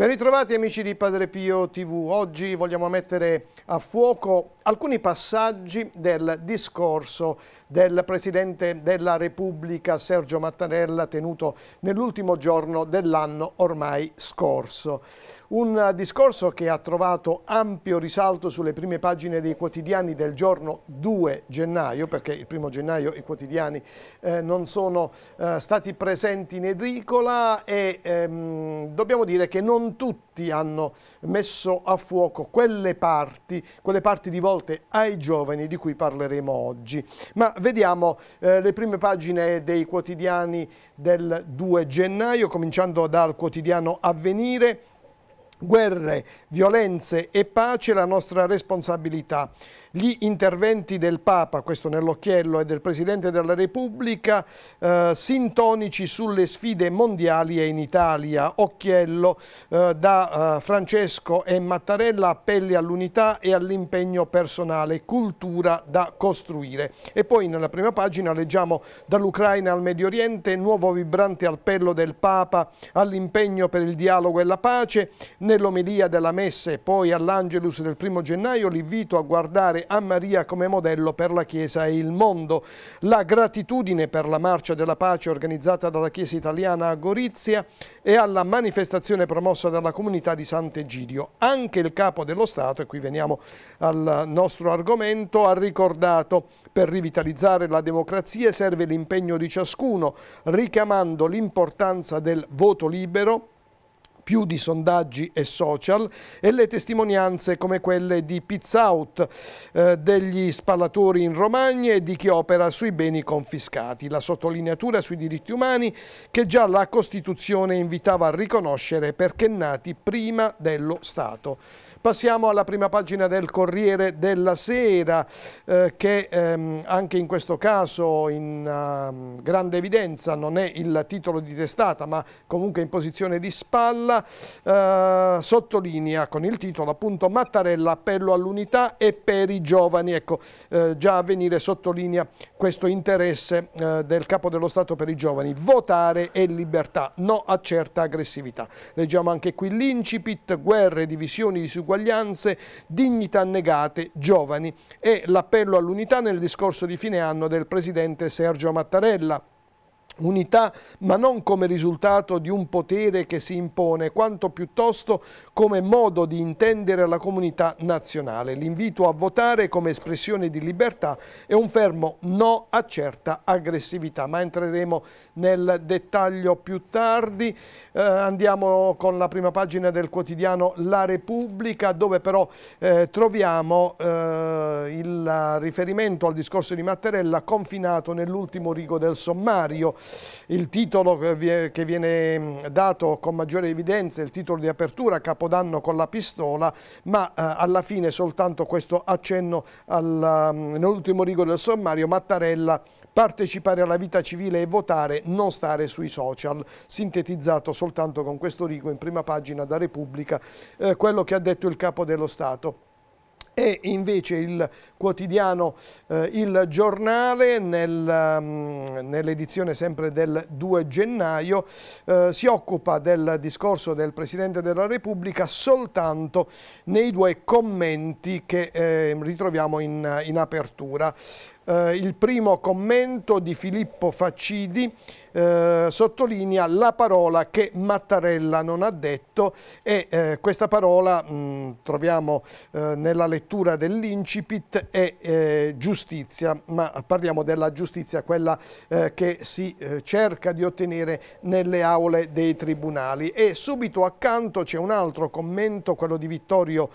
Ben ritrovati amici di Padre Pio TV. Oggi vogliamo mettere a fuoco alcuni passaggi del discorso del Presidente della Repubblica Sergio Mattarella tenuto nell'ultimo giorno dell'anno ormai scorso. Un discorso che ha trovato ampio risalto sulle prime pagine dei quotidiani del giorno 2 gennaio, perché il primo gennaio i quotidiani eh, non sono eh, stati presenti in edicola e ehm, dobbiamo dire che non tutti hanno messo a fuoco quelle parti, quelle parti rivolte ai giovani di cui parleremo oggi. Ma Vediamo eh, le prime pagine dei quotidiani del 2 gennaio, cominciando dal quotidiano Avvenire. Guerre, violenze e pace la nostra responsabilità. Gli interventi del Papa, questo nell'occhiello, e del Presidente della Repubblica eh, sintonici sulle sfide mondiali e in Italia. Occhiello eh, da eh, Francesco e Mattarella, appelli all'unità e all'impegno personale, cultura da costruire. E poi nella prima pagina leggiamo dall'Ucraina al Medio Oriente, nuovo vibrante appello del Papa all'impegno per il dialogo e la pace, Nell'omelia della Messa e poi all'Angelus del primo gennaio l'invito a guardare a Maria come modello per la Chiesa e il mondo. La gratitudine per la Marcia della Pace organizzata dalla Chiesa italiana a Gorizia e alla manifestazione promossa dalla comunità di Sant'Egidio. Anche il Capo dello Stato, e qui veniamo al nostro argomento, ha ricordato per rivitalizzare la democrazia serve l'impegno di ciascuno, richiamando l'importanza del voto libero, più di sondaggi e social e le testimonianze come quelle di Pizzaut, eh, degli spallatori in Romagna e di chi opera sui beni confiscati, la sottolineatura sui diritti umani che già la Costituzione invitava a riconoscere perché nati prima dello Stato. Passiamo alla prima pagina del Corriere della Sera eh, che ehm, anche in questo caso in uh, grande evidenza non è il titolo di testata ma comunque in posizione di spalla eh, sottolinea con il titolo appunto Mattarella appello all'unità e per i giovani. Ecco, eh, già a venire sottolinea questo interesse eh, del Capo dello Stato per i giovani. Votare e libertà, no a certa aggressività. Leggiamo anche qui l'incipit, guerre, divisioni, disuguaglianze disuguaglianze, dignità negate, giovani e l'appello all'unità nel discorso di fine anno del Presidente Sergio Mattarella unità ma non come risultato di un potere che si impone, quanto piuttosto come modo di intendere la comunità nazionale. L'invito a votare come espressione di libertà è un fermo no a certa aggressività, ma entreremo nel dettaglio più tardi. Eh, andiamo con la prima pagina del quotidiano La Repubblica, dove però eh, troviamo eh, il riferimento al discorso di Mattarella confinato nell'ultimo rigo del sommario il titolo che viene mm, dato con maggiore evidenza è il titolo di apertura, Capodanno con la pistola, ma eh, alla fine soltanto questo accenno al, mm, nell'ultimo rigo del sommario, Mattarella partecipare alla vita civile e votare, non stare sui social, sintetizzato soltanto con questo rigo in prima pagina da Repubblica, eh, quello che ha detto il Capo dello Stato e invece il quotidiano eh, Il Giornale nel, um, nell'edizione sempre del 2 gennaio eh, si occupa del discorso del Presidente della Repubblica soltanto nei due commenti che eh, ritroviamo in, in apertura eh, il primo commento di Filippo Faccidi eh, sottolinea la parola che Mattarella non ha detto e eh, questa parola mh, mm, troviamo eh, nella lettura dell'incipit è eh, giustizia, ma parliamo della giustizia, quella eh, che si cerca di ottenere nelle aule dei tribunali e subito accanto c'è un altro commento, quello di Vittorio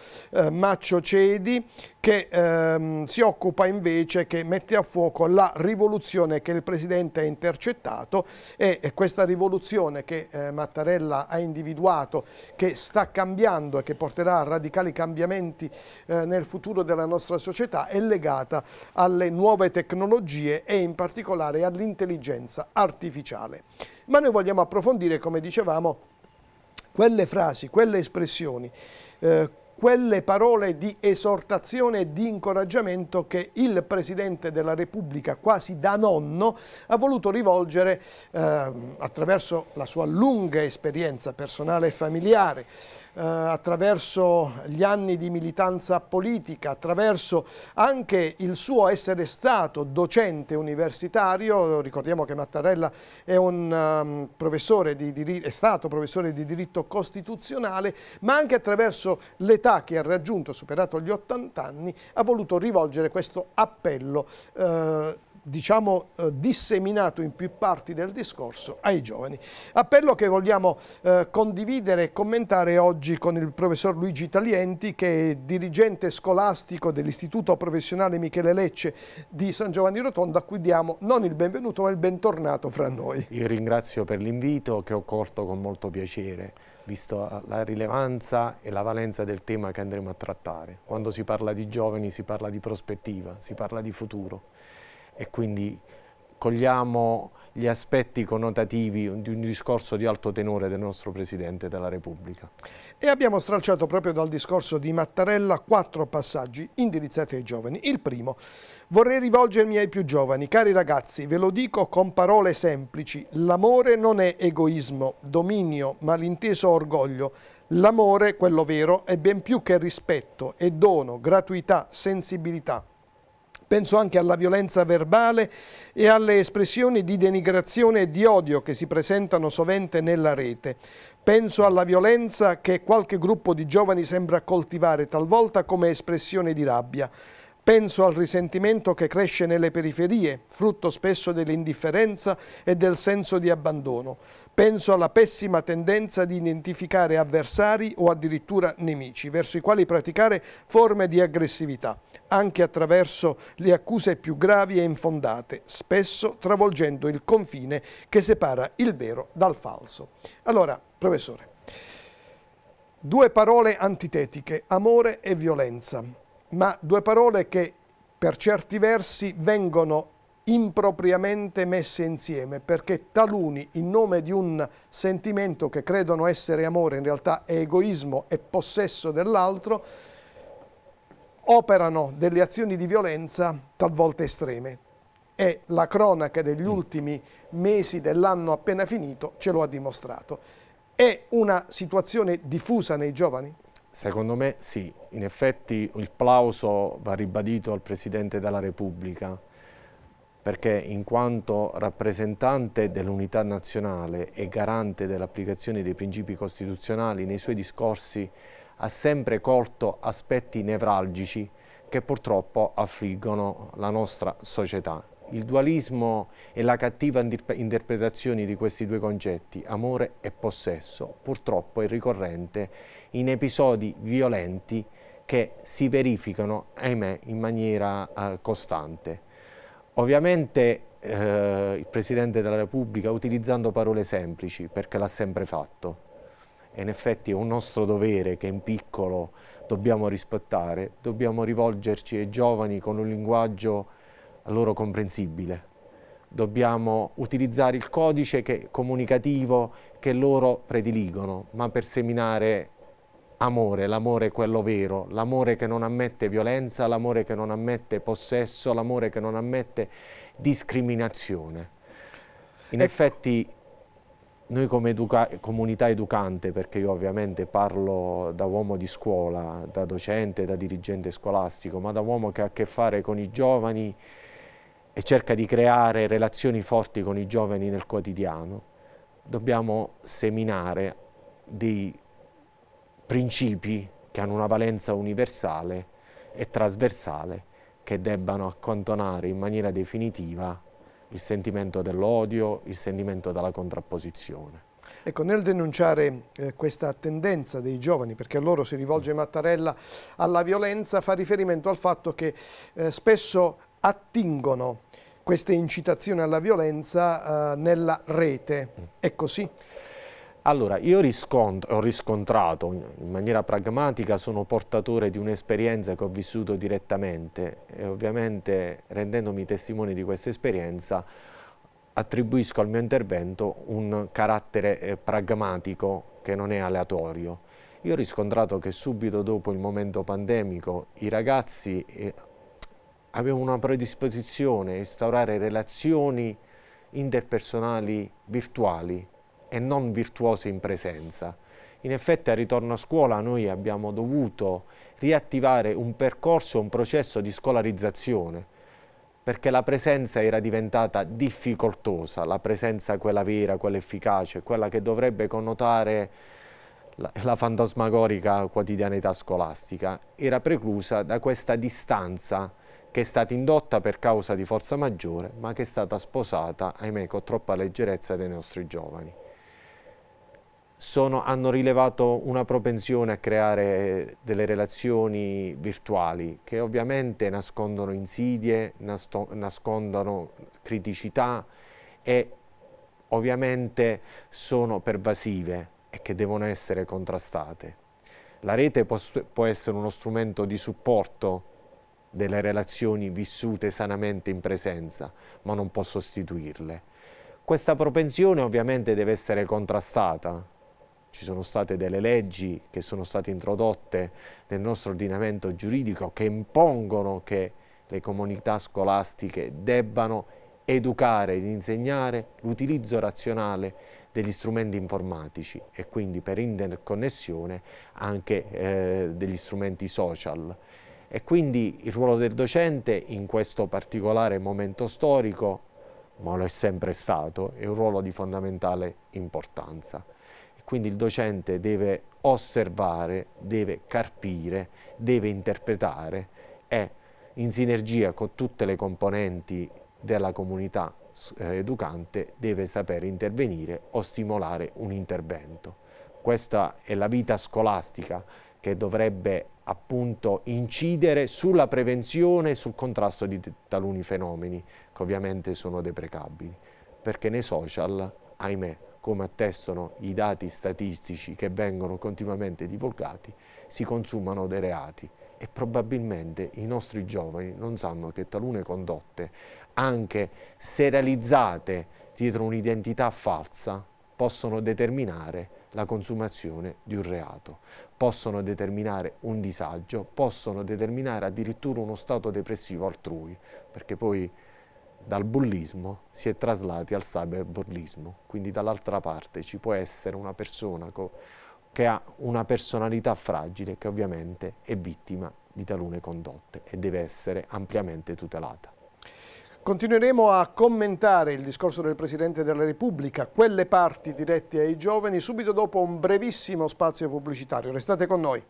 Maccio Cedi che ehm, si occupa invece che mette mette a fuoco la rivoluzione che il Presidente ha intercettato e questa rivoluzione che eh, Mattarella ha individuato, che sta cambiando e che porterà a radicali cambiamenti eh, nel futuro della nostra società, è legata alle nuove tecnologie e in particolare all'intelligenza artificiale. Ma noi vogliamo approfondire, come dicevamo, quelle frasi, quelle espressioni, eh, quelle parole di esortazione e di incoraggiamento che il Presidente della Repubblica, quasi da nonno, ha voluto rivolgere eh, attraverso la sua lunga esperienza personale e familiare, eh, attraverso gli anni di militanza politica, attraverso anche il suo essere stato docente universitario, ricordiamo che Mattarella è, un, um, professore di, è stato professore di diritto costituzionale, ma anche attraverso l'età che ha raggiunto, superato gli 80 anni, ha voluto rivolgere questo appello eh, diciamo, eh, disseminato in più parti del discorso ai giovani. Appello che vogliamo eh, condividere e commentare oggi con il professor Luigi Talienti, che è dirigente scolastico dell'Istituto Professionale Michele Lecce di San Giovanni Rotondo, a cui diamo non il benvenuto ma il bentornato fra noi. Io ringrazio per l'invito che ho colto con molto piacere visto eh, la rilevanza e la valenza del tema che andremo a trattare. Quando si parla di giovani si parla di prospettiva, si parla di futuro e quindi cogliamo gli aspetti connotativi di un discorso di alto tenore del nostro Presidente della Repubblica. E abbiamo stralciato proprio dal discorso di Mattarella quattro passaggi indirizzati ai giovani. Il primo, vorrei rivolgermi ai più giovani. Cari ragazzi, ve lo dico con parole semplici, l'amore non è egoismo, dominio, malinteso orgoglio, L'amore, quello vero, è ben più che rispetto, è dono, gratuità, sensibilità. Penso anche alla violenza verbale e alle espressioni di denigrazione e di odio che si presentano sovente nella rete. Penso alla violenza che qualche gruppo di giovani sembra coltivare, talvolta come espressione di rabbia. Penso al risentimento che cresce nelle periferie, frutto spesso dell'indifferenza e del senso di abbandono. Penso alla pessima tendenza di identificare avversari o addirittura nemici, verso i quali praticare forme di aggressività, anche attraverso le accuse più gravi e infondate, spesso travolgendo il confine che separa il vero dal falso. Allora, professore, due parole antitetiche, amore e violenza ma due parole che per certi versi vengono impropriamente messe insieme perché taluni in nome di un sentimento che credono essere amore in realtà è egoismo e possesso dell'altro operano delle azioni di violenza talvolta estreme e la cronaca degli mm. ultimi mesi dell'anno appena finito ce lo ha dimostrato. È una situazione diffusa nei giovani? Secondo me sì, in effetti il plauso va ribadito al Presidente della Repubblica perché in quanto rappresentante dell'unità nazionale e garante dell'applicazione dei principi costituzionali nei suoi discorsi ha sempre colto aspetti nevralgici che purtroppo affliggono la nostra società il dualismo e la cattiva interpretazione di questi due concetti, amore e possesso, purtroppo è ricorrente in episodi violenti che si verificano, ahimè, in maniera eh, costante. Ovviamente eh, il Presidente della Repubblica, utilizzando parole semplici, perché l'ha sempre fatto, e in effetti è un nostro dovere che in piccolo dobbiamo rispettare, dobbiamo rivolgerci ai giovani con un linguaggio loro comprensibile. Dobbiamo utilizzare il codice che, comunicativo che loro prediligono, ma per seminare amore, l'amore quello vero, l'amore che non ammette violenza, l'amore che non ammette possesso, l'amore che non ammette discriminazione. In ecco. effetti noi come educa comunità educante, perché io ovviamente parlo da uomo di scuola, da docente, da dirigente scolastico, ma da uomo che ha a che fare con i giovani, e cerca di creare relazioni forti con i giovani nel quotidiano, dobbiamo seminare dei principi che hanno una valenza universale e trasversale che debbano accantonare in maniera definitiva il sentimento dell'odio, il sentimento della contrapposizione. Ecco, nel denunciare eh, questa tendenza dei giovani, perché a loro si rivolge mm. Mattarella alla violenza, fa riferimento al fatto che eh, spesso attingono queste incitazioni alla violenza eh, nella rete. È così? Allora, io riscontro, ho riscontrato in maniera pragmatica, sono portatore di un'esperienza che ho vissuto direttamente e ovviamente rendendomi testimone di questa esperienza attribuisco al mio intervento un carattere eh, pragmatico che non è aleatorio. Io ho riscontrato che subito dopo il momento pandemico i ragazzi eh, avevo una predisposizione a instaurare relazioni interpersonali virtuali e non virtuose in presenza. In effetti al ritorno a scuola noi abbiamo dovuto riattivare un percorso, un processo di scolarizzazione, perché la presenza era diventata difficoltosa, la presenza quella vera, quella efficace, quella che dovrebbe connotare la, la fantasmagorica quotidianità scolastica, era preclusa da questa distanza che è stata indotta per causa di forza maggiore, ma che è stata sposata, ahimè, con troppa leggerezza dei nostri giovani. Sono, hanno rilevato una propensione a creare delle relazioni virtuali che ovviamente nascondono insidie, nascondono criticità e ovviamente sono pervasive e che devono essere contrastate. La rete può, può essere uno strumento di supporto delle relazioni vissute sanamente in presenza, ma non può sostituirle. Questa propensione ovviamente deve essere contrastata. Ci sono state delle leggi che sono state introdotte nel nostro ordinamento giuridico che impongono che le comunità scolastiche debbano educare ed insegnare l'utilizzo razionale degli strumenti informatici e quindi per interconnessione anche eh, degli strumenti social e quindi il ruolo del docente in questo particolare momento storico, ma lo è sempre stato, è un ruolo di fondamentale importanza. E quindi il docente deve osservare, deve carpire, deve interpretare e in sinergia con tutte le componenti della comunità eh, educante deve sapere intervenire o stimolare un intervento. Questa è la vita scolastica che dovrebbe appunto incidere sulla prevenzione e sul contrasto di taluni fenomeni che ovviamente sono deprecabili perché nei social, ahimè, come attestano i dati statistici che vengono continuamente divulgati, si consumano dei reati e probabilmente i nostri giovani non sanno che talune condotte, anche se realizzate dietro un'identità falsa, possono determinare la consumazione di un reato, possono determinare un disagio, possono determinare addirittura uno stato depressivo altrui, perché poi dal bullismo si è traslati al cyberbullismo, quindi dall'altra parte ci può essere una persona che ha una personalità fragile che ovviamente è vittima di talune condotte e deve essere ampiamente tutelata. Continueremo a commentare il discorso del Presidente della Repubblica, quelle parti dirette ai giovani, subito dopo un brevissimo spazio pubblicitario. Restate con noi.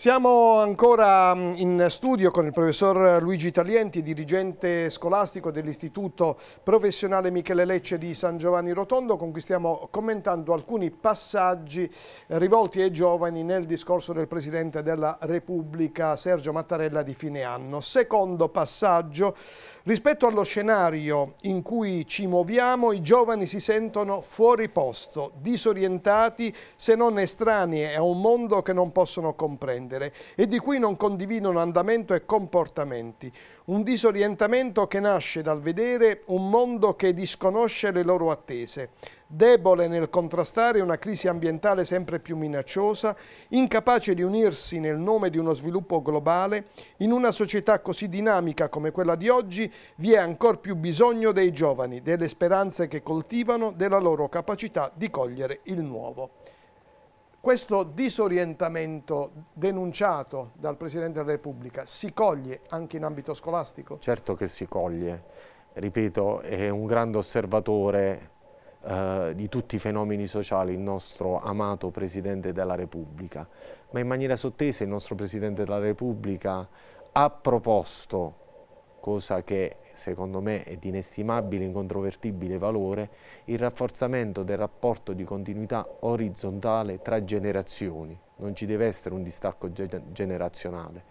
Siamo ancora mm, in studio con il professor Luigi Talienti, dirigente scolastico dell'Istituto Professionale Michele Lecce di San Giovanni Rotondo, con cui stiamo commentando alcuni passaggi rivolti ai giovani nel discorso del Presidente della Repubblica Sergio Mattarella di fine anno. Secondo passaggio, rispetto allo scenario in cui ci muoviamo, i giovani si sentono fuori posto, disorientati, se non estranei a un mondo che non possono comprendere comprendere e di cui non condividono andamento e comportamenti. Un disorientamento che nasce dal vedere un mondo che disconosce le loro attese, debole nel contrastare una crisi ambientale sempre più minacciosa, incapace di unirsi nel nome di uno sviluppo globale, in una società così dinamica come quella di oggi vi è ancor più bisogno dei giovani, delle speranze che coltivano, della loro capacità di cogliere il nuovo. Questo disorientamento denunciato dal Presidente della Repubblica si coglie anche in ambito scolastico? Certo che si coglie, ripeto, è un grande osservatore eh, di tutti i fenomeni sociali il nostro amato Presidente della Repubblica, ma in maniera sottesa il nostro Presidente della Repubblica ha proposto cosa che secondo me è di inestimabile e incontrovertibile valore, il rafforzamento del rapporto di continuità orizzontale tra generazioni. Non ci deve essere un distacco generazionale,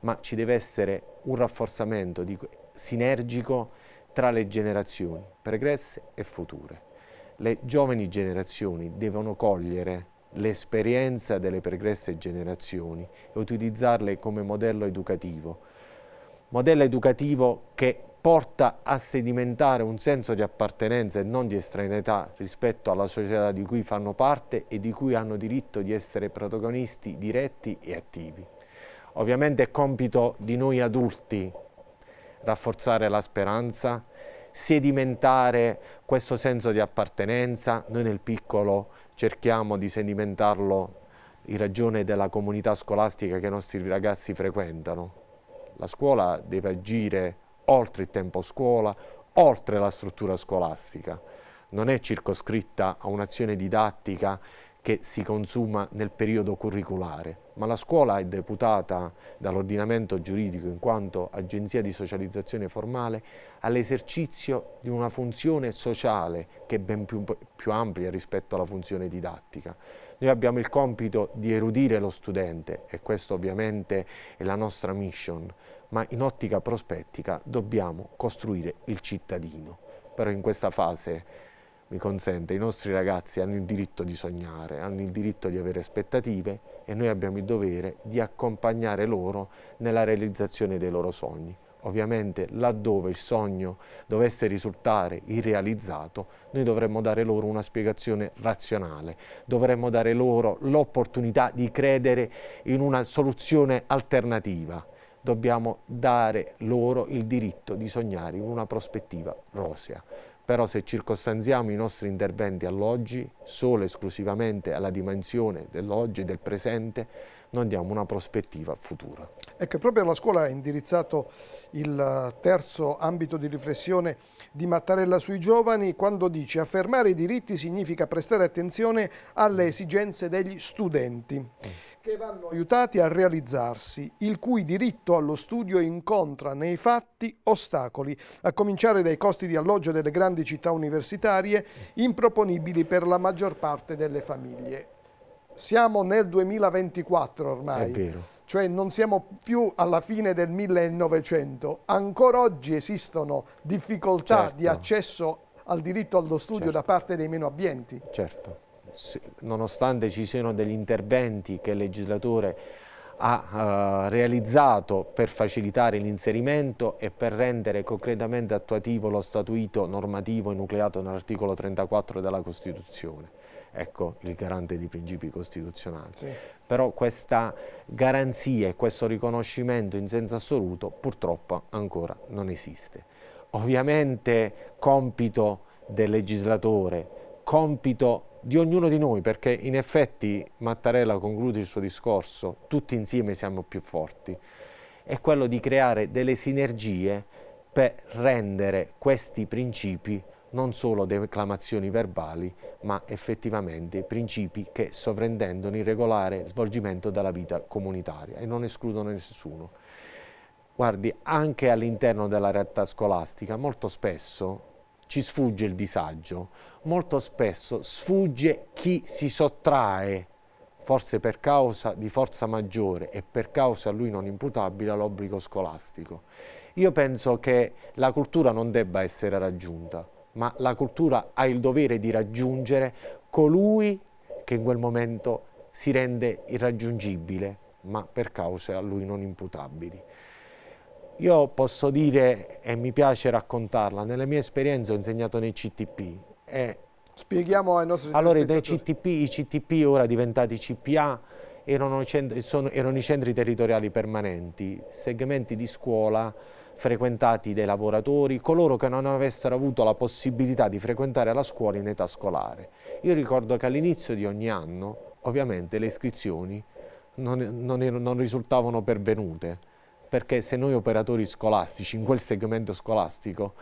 ma ci deve essere un rafforzamento di, sinergico tra le generazioni, pregresse e future. Le giovani generazioni devono cogliere l'esperienza delle pregresse generazioni e utilizzarle come modello educativo modello educativo che porta a sedimentare un senso di appartenenza e non di estraneità rispetto alla società di cui fanno parte e di cui hanno diritto di essere protagonisti diretti e attivi. Ovviamente è compito di noi adulti rafforzare la speranza, sedimentare questo senso di appartenenza, noi nel piccolo cerchiamo di sedimentarlo in ragione della comunità scolastica che i nostri ragazzi frequentano, la scuola deve agire oltre il tempo scuola, oltre la struttura scolastica. Non è circoscritta a un'azione didattica che si consuma nel periodo curriculare, ma la scuola è deputata dall'ordinamento giuridico in quanto agenzia di socializzazione formale all'esercizio di una funzione sociale che è ben più, più ampia rispetto alla funzione didattica. Noi abbiamo il compito di erudire lo studente e questa ovviamente è la nostra mission, ma in ottica prospettica dobbiamo costruire il cittadino. Però in questa fase mi consente, i nostri ragazzi hanno il diritto di sognare, hanno il diritto di avere aspettative e noi abbiamo il dovere di accompagnare loro nella realizzazione dei loro sogni. Ovviamente laddove il sogno dovesse risultare irrealizzato, noi dovremmo dare loro una spiegazione razionale, dovremmo dare loro l'opportunità di credere in una soluzione alternativa. Dobbiamo dare loro il diritto di sognare in una prospettiva rosea però se circostanziamo i nostri interventi all'oggi, solo e esclusivamente alla dimensione dell'oggi e del presente, noi diamo una prospettiva futura. Ecco, proprio alla scuola è indirizzato il eh, terzo ambito di riflessione di Mattarella sui giovani quando dice affermare i diritti significa prestare attenzione alle esigenze degli studenti che vanno aiutati a realizzarsi, il cui diritto allo studio incontra nei fatti ostacoli, a cominciare dai costi di alloggio delle grandi città universitarie improponibili per la maggior parte delle famiglie siamo nel 2024 ormai. È vero. Cioè non siamo più alla fine del 1900. Ancora oggi esistono difficoltà certo. di accesso al diritto allo studio certo. da parte dei meno abbienti. Certo. Se, nonostante ci siano degli interventi che il legislatore ha eh, realizzato per facilitare l'inserimento e per rendere concretamente attuativo lo statuito normativo enucleato nell'articolo 34 della Costituzione ecco, il garante dei principi costituzionali. Sì. Però questa garanzia e questo riconoscimento in senso assoluto purtroppo ancora non esiste. Ovviamente compito del legislatore, compito di ognuno di noi, perché in effetti Mattarella conclude il suo discorso, tutti insieme siamo più forti, è quello di creare delle sinergie per rendere questi principi non solo declamazioni verbali, ma effettivamente principi che sovrintendono il regolare svolgimento della vita comunitaria e non escludono nessuno. Guardi, anche all'interno della realtà scolastica molto spesso ci sfugge il disagio, molto spesso sfugge chi si sottrae forse per causa di forza maggiore e per causa a lui non imputabile all'obbligo scolastico. Io penso che la cultura non debba essere raggiunta, ma la cultura ha il dovere di raggiungere colui che in quel momento si rende irraggiungibile, ma per cause a lui non imputabili. Io posso dire, e mi piace raccontarla, nella mia esperienza ho insegnato nei CTP. E Spieghiamo ai nostri Allora, dei CTP, i CTP ora diventati CPA erano, centri, sono, erano i centri territoriali permanenti, segmenti di scuola frequentati dai lavoratori, coloro che non avessero avuto la possibilità di frequentare la scuola in età scolare. Io ricordo che all'inizio di ogni anno, ovviamente, le iscrizioni non, non, er-, non risultavano pervenute, perché se noi operatori scolastici, in quel segmento scolastico,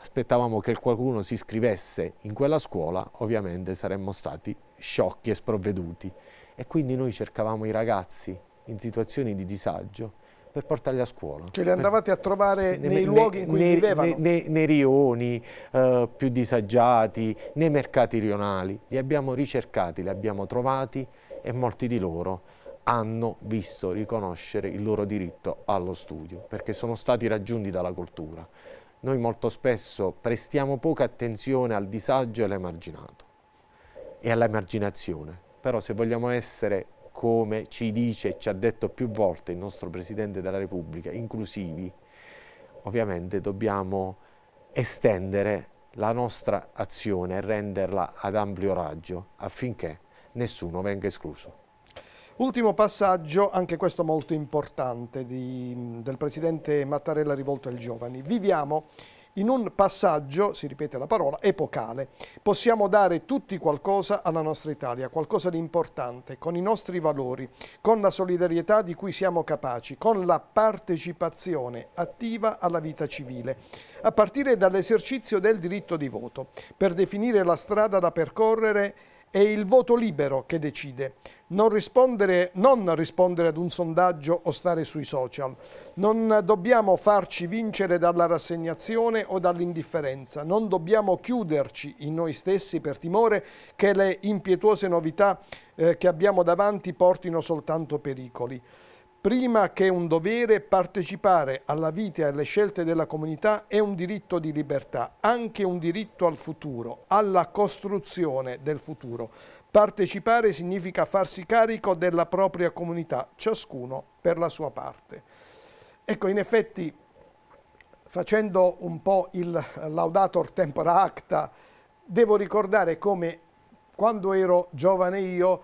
aspettavamo che qualcuno si iscrivesse in quella scuola, ovviamente saremmo stati sciocchi e sprovveduti. E quindi noi cercavamo i ragazzi in situazioni di disagio per portarli a scuola. Ce cioè, li andavate a eh, trovare sì, nei, nei, luoghi in cui nei, vivevano? Nei, nei rioni eh, più disagiati, nei mercati rionali. Li abbiamo ricercati, li abbiamo trovati e molti di loro hanno visto riconoscere il loro diritto allo studio perché sono stati raggiunti dalla cultura. Noi molto spesso prestiamo poca attenzione al disagio e all'emarginato e all'emarginazione, però se vogliamo essere come ci dice e ci ha detto più volte il nostro Presidente della Repubblica, inclusivi, ovviamente dobbiamo estendere la nostra azione e renderla ad ampio raggio affinché nessuno venga escluso. Ultimo passaggio, anche questo molto importante, di, del Presidente Mattarella rivolto ai giovani. Viviamo in un passaggio, si ripete la parola, epocale. Possiamo dare tutti qualcosa alla nostra Italia, qualcosa di importante, con i nostri valori, con la solidarietà di cui siamo capaci, con la partecipazione attiva alla vita civile, a partire dall'esercizio del diritto di voto, per definire la strada da percorrere è il voto libero che decide non rispondere, non rispondere ad un sondaggio o stare sui social. Non dobbiamo farci vincere dalla rassegnazione o dall'indifferenza. Non dobbiamo chiuderci in noi stessi per timore che le impietose novità eh, che abbiamo davanti portino soltanto pericoli prima che un dovere, partecipare alla vita e alle scelte della comunità è un diritto di libertà, anche un diritto al futuro, alla costruzione del futuro. Partecipare significa farsi carico della propria comunità, ciascuno per la sua parte. Ecco, in effetti, facendo un po' il laudator tempora acta, devo ricordare come quando ero giovane io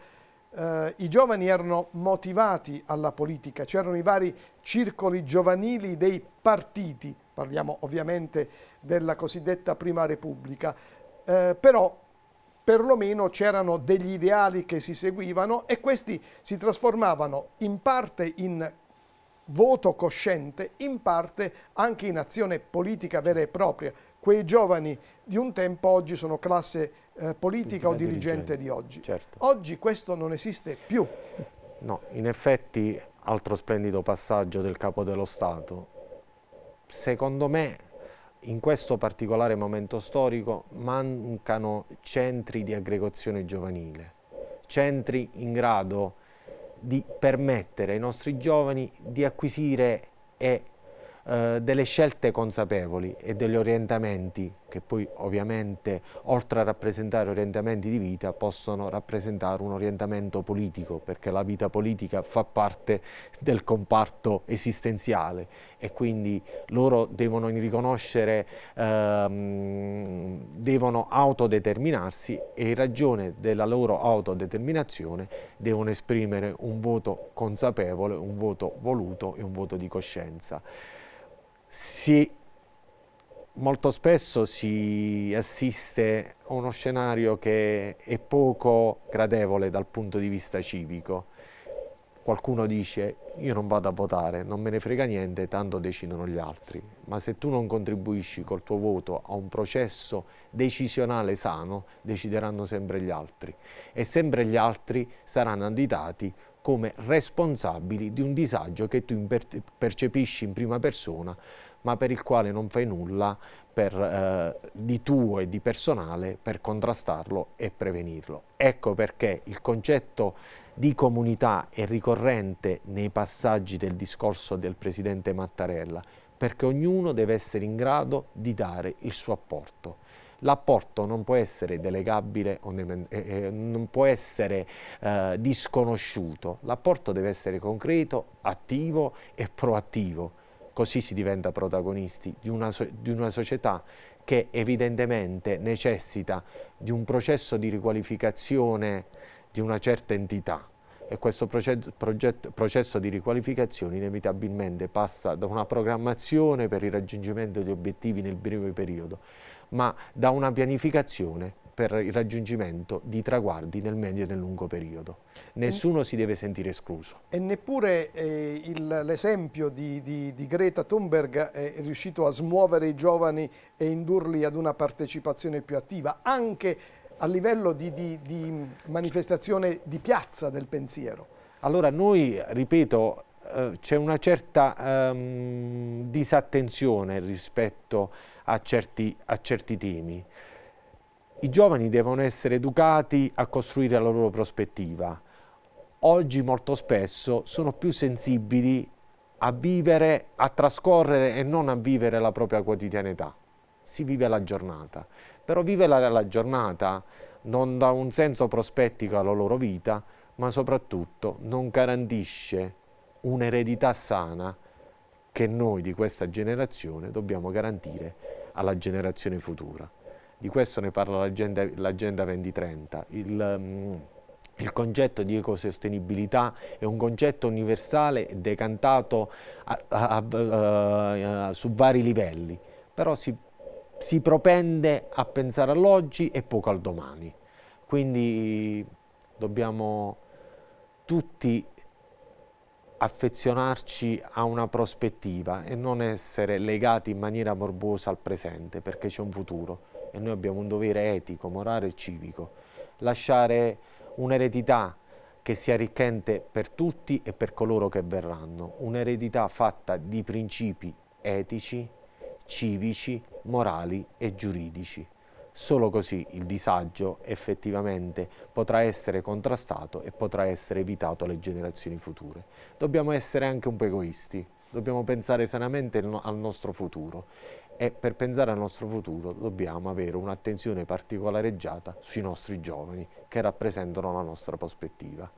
eh, i giovani erano motivati alla politica, c'erano i vari circoli giovanili dei partiti, parliamo ovviamente della cosiddetta Prima Repubblica, eh, però perlomeno c'erano degli ideali che si seguivano e questi si trasformavano in parte in voto cosciente, in parte anche in azione politica vera e propria, quei giovani di un tempo oggi sono classe eh, politica o dirigente, dirigente di oggi. Certo. Oggi questo non esiste più. No, in effetti, altro splendido passaggio del Capo dello Stato, secondo me in questo particolare momento storico mancano centri di aggregazione giovanile, centri in grado di permettere ai nostri giovani di acquisire e eh, delle scelte consapevoli e degli orientamenti che poi ovviamente oltre a rappresentare orientamenti di vita possono rappresentare un orientamento politico perché la vita politica fa parte del comparto esistenziale e quindi loro devono riconoscere, ehm, devono autodeterminarsi e in ragione della loro autodeterminazione devono esprimere un voto consapevole, un voto voluto e un voto di coscienza. Sì, molto spesso si assiste a uno scenario che è poco gradevole dal punto di vista civico. Qualcuno dice io non vado a votare, non me ne frega niente, tanto decidono gli altri. Ma se tu non contribuisci col tuo voto a un processo decisionale sano, decideranno sempre gli altri. E sempre gli altri saranno additati come responsabili di un disagio che tu percepisci in prima persona ma per il quale non fai nulla per, eh, di tuo e di personale per contrastarlo e prevenirlo. Ecco perché il concetto di comunità è ricorrente nei passaggi del discorso del Presidente Mattarella, perché ognuno deve essere in grado di dare il suo apporto. L'apporto non può essere delegabile, eh, eh, non può essere eh, disconosciuto, l'apporto deve essere concreto, attivo e proattivo Così si diventa protagonisti di una, di una società che evidentemente necessita di un processo di riqualificazione di una certa entità e questo progetto, progetto, processo di riqualificazione inevitabilmente passa da una programmazione per il raggiungimento degli obiettivi nel breve periodo, ma da una pianificazione per il raggiungimento di traguardi nel medio e nel lungo periodo. Nessuno si deve sentire escluso. E neppure eh, l'esempio di, di, di, Greta Thunberg è riuscito a smuovere i giovani e indurli ad una partecipazione più attiva, anche a livello di, di manifestazione di piazza del pensiero. Allora noi, ripeto, eh, c'è una certa um, disattenzione rispetto a certi, a certi temi. I giovani devono essere educati a costruire la loro prospettiva. Oggi molto spesso sono più sensibili a vivere, a trascorrere e non a vivere la propria quotidianità. Si vive la giornata, però vivere la, la giornata non dà un senso prospettico alla loro vita, ma soprattutto non garantisce un'eredità sana che noi di questa generazione dobbiamo garantire alla generazione futura di questo ne parla l'Agenda 2030. Il, mm, il concetto di ecosostenibilità è un concetto universale decantato a, a, a, eh, su vari livelli, però si, si, propende a pensare all'oggi e poco al domani. Quindi dobbiamo tutti affezionarci a una prospettiva e non essere legati in maniera morbosa al presente, perché c'è un futuro e noi abbiamo un dovere etico, morale e civico, lasciare un'eredità che sia arricchente per tutti e per coloro che verranno, un'eredità fatta di principi etici, civici, morali e giuridici. Solo così il disagio effettivamente potrà essere contrastato e potrà essere evitato alle generazioni future. Dobbiamo essere anche un po' egoisti, dobbiamo pensare sanamente al nostro futuro e per pensare al nostro futuro dobbiamo avere un'attenzione particolareggiata sui nostri giovani che rappresentano la nostra prospettiva.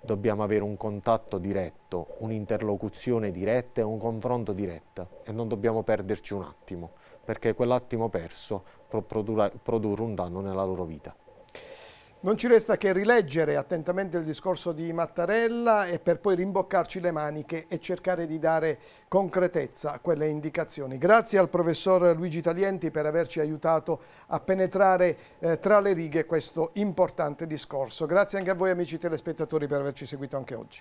Dobbiamo avere un contatto diretto, un'interlocuzione diretta e un confronto diretto e non dobbiamo perderci un attimo perché quell'attimo perso può produrre un danno nella loro vita. Non ci resta che rileggere attentamente il discorso di Mattarella e per poi rimboccarci le maniche e cercare di dare concretezza a quelle indicazioni. Grazie al professor Luigi Talienti per averci aiutato a penetrare eh, tra le righe questo importante discorso. Grazie anche a voi amici telespettatori per averci seguito anche oggi.